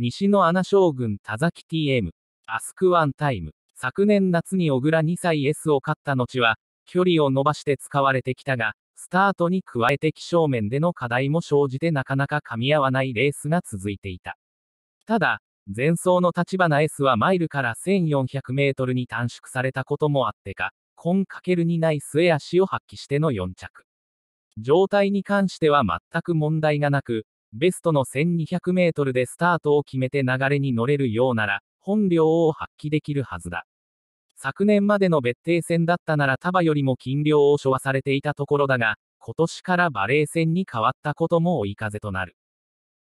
西の穴将軍田崎 TM、アスクワンタイム。昨年夏に小倉2歳 S を勝った後は、距離を伸ばして使われてきたが、スタートに加えて気象面での課題も生じてなかなか噛み合わないレースが続いていた。ただ、前走の立花 S はマイルから1400メートルに短縮されたこともあってか、根かけるにない末足を発揮しての4着。状態に関しては全く問題がなく、ベストの1200 m でスタートを決めて流れに乗れるようなら、本領を発揮できるはずだ。昨年までの別邸戦だったなら束よりも金量を処和されていたところだが、今年からバレー戦に変わったことも追い風となる。